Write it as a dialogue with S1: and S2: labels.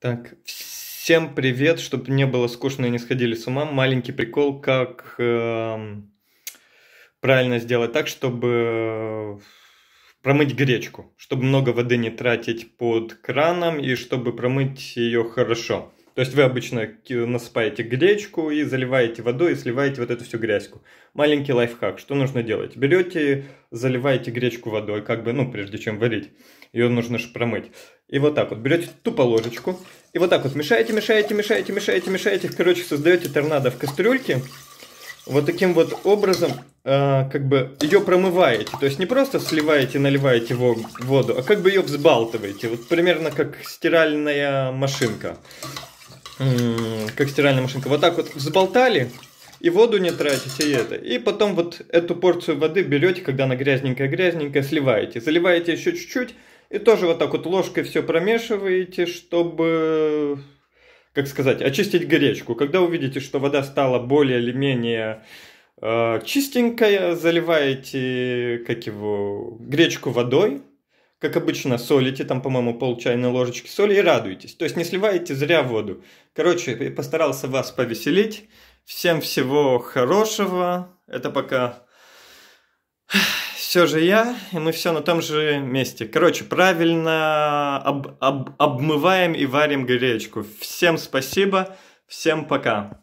S1: Так, всем привет, чтобы не было скучно и не сходили с ума. Маленький прикол, как э, правильно сделать так, чтобы э, промыть гречку, чтобы много воды не тратить под краном и чтобы промыть ее хорошо. То есть вы обычно насыпаете гречку и заливаете водой и сливаете вот эту всю грязьку. Маленький лайфхак, что нужно делать? Берете, заливаете гречку водой, как бы, ну, прежде чем варить. Ее нужно же промыть. И вот так вот, берете тупо ложечку, и вот так вот мешаете, мешаете, мешаете, мешаете, мешаете. Короче, создаете торнадо в кастрюльке. Вот таким вот образом, э, как бы, ее промываете. То есть не просто сливаете, наливаете в воду, а как бы ее взбалтываете. Вот примерно как стиральная машинка как стиральная машинка, вот так вот заболтали, и воду не тратите, и это. И потом вот эту порцию воды берете, когда она грязненькая-грязненькая, сливаете. Заливаете еще чуть-чуть, и тоже вот так вот ложкой все промешиваете, чтобы, как сказать, очистить гречку. Когда увидите, что вода стала более или менее э, чистенькая, заливаете, как его, гречку водой, как обычно, солите, там, по-моему, пол чайной ложечки соли и радуйтесь. То есть не сливайте зря воду. Короче, я постарался вас повеселить. Всем всего хорошего. Это пока все же я, и мы все на том же месте. Короче, правильно об, об, обмываем и варим гречку. Всем спасибо, всем пока.